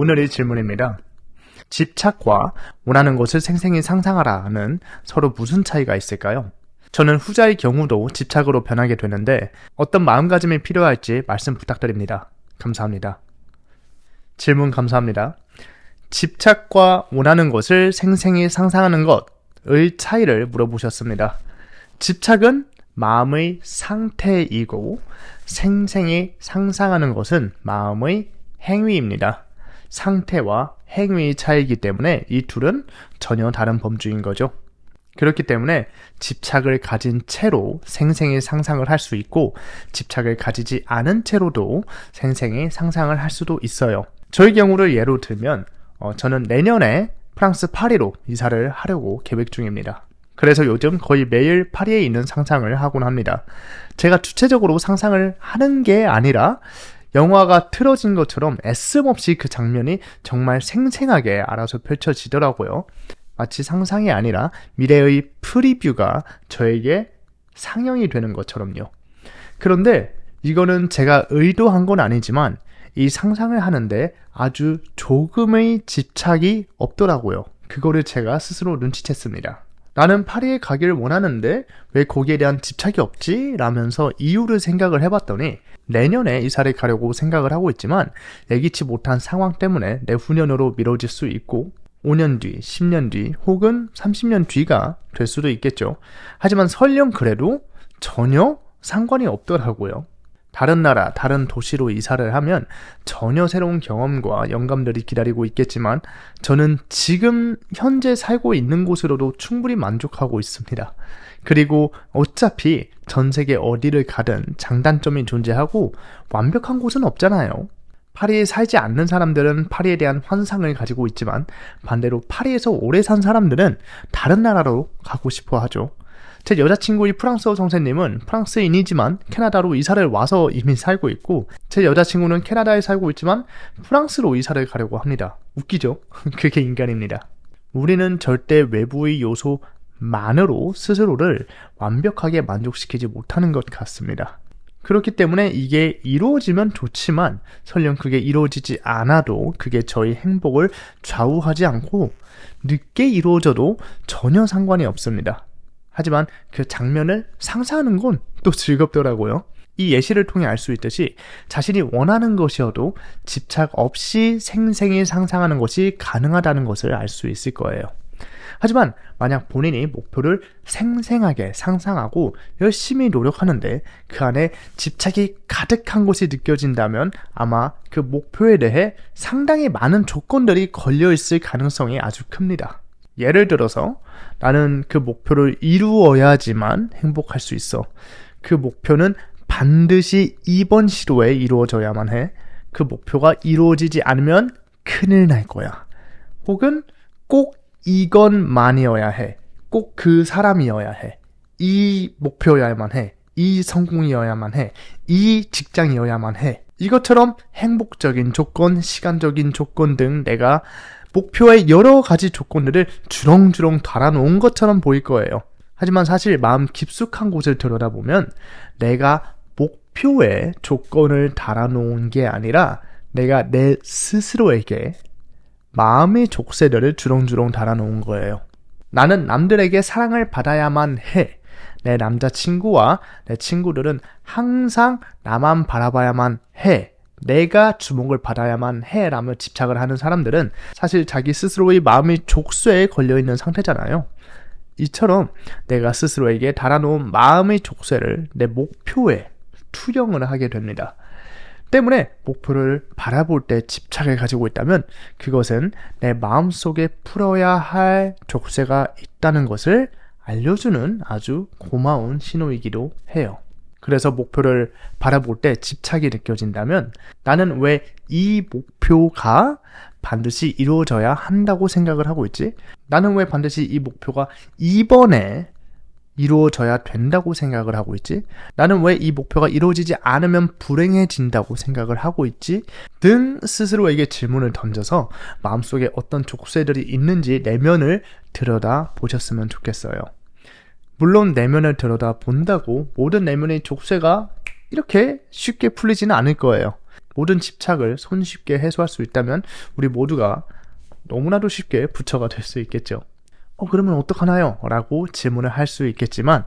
오늘의 질문입니다. 집착과 원하는 것을 생생히 상상하라는 서로 무슨 차이가 있을까요? 저는 후자의 경우도 집착으로 변하게 되는데 어떤 마음가짐이 필요할지 말씀 부탁드립니다. 감사합니다. 질문 감사합니다. 집착과 원하는 것을 생생히 상상하는 것의 차이를 물어보셨습니다. 집착은 마음의 상태이고 생생히 상상하는 것은 마음의 행위입니다. 상태와 행위의 차이기 이 때문에 이 둘은 전혀 다른 범주인 거죠. 그렇기 때문에 집착을 가진 채로 생생히 상상을 할 수 있고 집착을 가지지 않은 채로도 생생히 상상을 할 수도 있어요. 저의 경우를 예로 들면 어, 저는 내년에 프랑스 파리로 이사를 하려고 계획 중입니다. 그래서 요즘 거의 매일 파리에 있는 상상을 하곤 합니다. 제가 주체적으로 상상을 하는 게 아니라 영화가 틀어진 것처럼 애씀없이 그 장면이 정말 생생하게 알아서 펼쳐지더라고요. 마치 상상이 아니라 미래의 프리뷰가 저에게 상영이 되는 것처럼요. 그런데 이거는 제가 의도한 건 아니지만 이 상상을 하는데 아주 조금의 집착이 없더라고요. 그거를 제가 스스로 눈치챘습니다. 나는 파리에 가길 원하는데 왜 거기에 대한 집착이 없지? 라면서 이유를 생각을 해봤더니 내년에 이사를 가려고 생각을 하고 있지만 예기치 못한 상황 때문에 내후년으로 미뤄질 수 있고 5년 뒤, 10년 뒤 혹은 30년 뒤가 될 수도 있겠죠. 하지만 설령 그래도 전혀 상관이 없더라고요. 다른 나라, 다른 도시로 이사를 하면 전혀 새로운 경험과 영감들이 기다리고 있겠지만 저는 지금 현재 살고 있는 곳으로도 충분히 만족하고 있습니다. 그리고 어차피 전 세계 어디를 가든 장단점이 존재하고 완벽한 곳은 없잖아요. 파리에 살지 않는 사람들은 파리에 대한 환상을 가지고 있지만 반대로 파리에서 오래 산 사람들은 다른 나라로 가고 싶어 하죠. 제 여자친구의 프랑스어 선생님은 프랑스인이지만 캐나다로 이사를 와서 이미 살고 있고 제 여자친구는 캐나다에 살고 있지만 프랑스로 이사를 가려고 합니다. 웃기죠? 그게 인간입니다. 우리는 절대 외부의 요소 만으로 스스로를 완벽하게 만족시키지 못하는 것 같습니다. 그렇기 때문에 이게 이루어지면 좋지만 설령 그게 이루어지지 않아도 그게 저희 행복을 좌우하지 않고 늦게 이루어져도 전혀 상관이 없습니다. 하지만 그 장면을 상상하는 건 또 즐겁더라고요. 이 예시를 통해 알 수 있듯이 자신이 원하는 것이어도 집착 없이 생생히 상상하는 것이 가능하다는 것을 알 수 있을 거예요. 하지만 만약 본인이 목표를 생생하게 상상하고 열심히 노력하는데 그 안에 집착이 가득한 것이 느껴진다면 아마 그 목표에 대해 상당히 많은 조건들이 걸려 있을 가능성이 아주 큽니다. 예를 들어서 나는 그 목표를 이루어야지만 행복할 수 있어. 그 목표는 반드시 이번 시도에 이루어져야만 해. 그 목표가 이루어지지 않으면 큰일 날 거야. 혹은 꼭 이건만이어야 해. 꼭 그 사람이어야 해. 이 목표여야만 해. 이 성공이어야만 해. 이 직장이어야만 해. 이것처럼 행복적인 조건, 시간적인 조건 등 내가 목표의 여러 가지 조건들을 주렁주렁 달아놓은 것처럼 보일 거예요. 하지만 사실 마음 깊숙한 곳을 들여다보면 내가 목표의 조건을 달아놓은 게 아니라 내가 내 스스로에게 마음의 족쇄들을 주렁주렁 달아놓은 거예요. 나는 남들에게 사랑을 받아야만 해. 내 남자친구와 내 친구들은 항상 나만 바라봐야만 해. 내가 주목을 받아야만 해라며 집착을 하는 사람들은 사실 자기 스스로의 마음의 족쇄에 걸려있는 상태잖아요. 이처럼 내가 스스로에게 달아놓은 마음의 족쇄를 내 목표에 투영을 하게 됩니다. 때문에 목표를 바라볼 때 집착을 가지고 있다면 그것은 내 마음속에 풀어야 할 족쇄가 있다는 것을 알려주는 아주 고마운 신호이기도 해요. 그래서 목표를 바라볼 때 집착이 느껴진다면 나는 왜 이 목표가 반드시 이루어져야 한다고 생각을 하고 있지? 나는 왜 반드시 이 목표가 이번에 이루어져야 된다고 생각을 하고 있지? 나는 왜 이 목표가 이루어지지 않으면 불행해진다고 생각을 하고 있지? 등 스스로에게 질문을 던져서 마음속에 어떤 족쇄들이 있는지 내면을 들여다 보셨으면 좋겠어요. 물론 내면을 들여다 본다고 모든 내면의 족쇄가 이렇게 쉽게 풀리지는 않을 거예요. 모든 집착을 손쉽게 해소할 수 있다면 우리 모두가 너무나도 쉽게 부처가 될 수 있겠죠. 어, 그러면 어떡하나요? 라고 질문을 할 수 있겠지만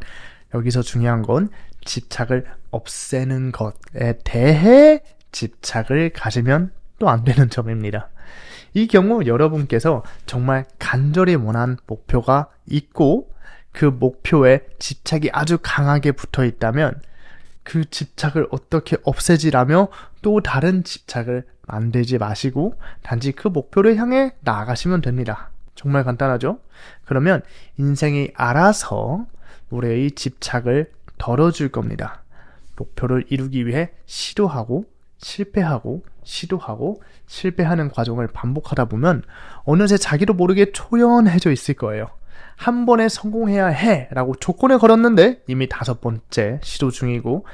여기서 중요한 건 집착을 없애는 것에 대해 집착을 가지면 또 안 되는 점입니다. 이 경우 여러분께서 정말 간절히 원한 목표가 있고 그 목표에 집착이 아주 강하게 붙어 있다면 그 집착을 어떻게 없애지라며 또 다른 집착을 만들지 마시고 단지 그 목표를 향해 나아가시면 됩니다. 정말 간단하죠? 그러면 인생이 알아서 우리의 집착을 덜어줄 겁니다. 목표를 이루기 위해 시도하고 실패하고 시도하고 실패하는 과정을 반복하다 보면 어느새 자기도 모르게 초연해져 있을 거예요. 한 번에 성공해야 해 라고 조건을 걸었는데 이미 다섯 번째 시도 중이고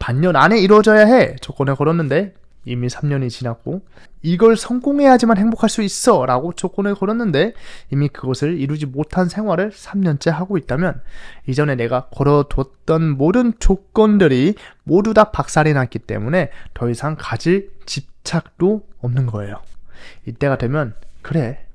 반년 안에 이루어져야 해 조건을 걸었는데 이미 3년이 지났고 이걸 성공해야지만 행복할 수 있어 라고 조건을 걸었는데 이미 그것을 이루지 못한 생활을 3년째 하고 있다면 이전에 내가 걸어뒀던 모든 조건들이 모두 다 박살이 났기 때문에 더 이상 가질 집착도 없는 거예요. 이때가 되면 그래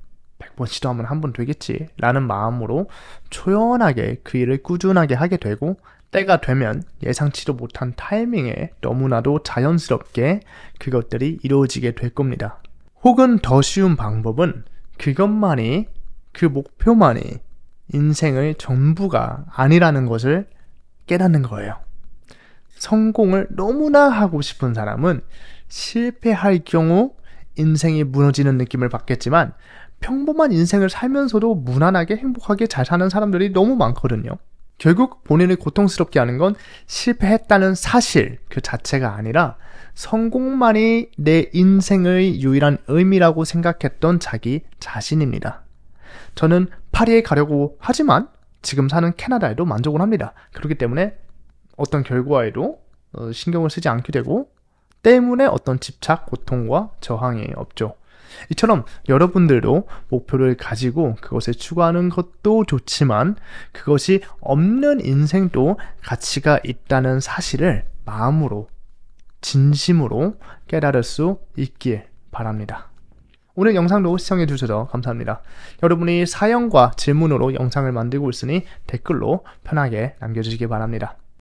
100번 시도하면 한 번 되겠지 라는 마음으로 초연하게 그 일을 꾸준하게 하게 되고 때가 되면 예상치도 못한 타이밍에 너무나도 자연스럽게 그것들이 이루어지게 될 겁니다. 혹은 더 쉬운 방법은 그것만이 그 목표만이 인생의 전부가 아니라는 것을 깨닫는 거예요. 성공을 너무나 하고 싶은 사람은 실패할 경우 인생이 무너지는 느낌을 받겠지만 평범한 인생을 살면서도 무난하게 행복하게 잘 사는 사람들이 너무 많거든요. 결국 본인을 고통스럽게 하는 건 실패했다는 사실 그 자체가 아니라 성공만이 내 인생의 유일한 의미라고 생각했던 자기 자신입니다. 저는 파리에 가려고 하지만 지금 사는 캐나다에도 만족을 합니다. 그렇기 때문에 어떤 결과에도 어, 신경을 쓰지 않게 되고 때문에 어떤 집착, 고통과 저항이 없죠. 이처럼 여러분들도 목표를 가지고 그것에 추구하는 것도 좋지만 그것이 없는 인생도 가치가 있다는 사실을 마음으로 진심으로 깨달을 수 있길 바랍니다. 오늘 영상도 시청해 주셔서 감사합니다. 여러분이 사연과 질문으로 영상을 만들고 있으니 댓글로 편하게 남겨주시기 바랍니다.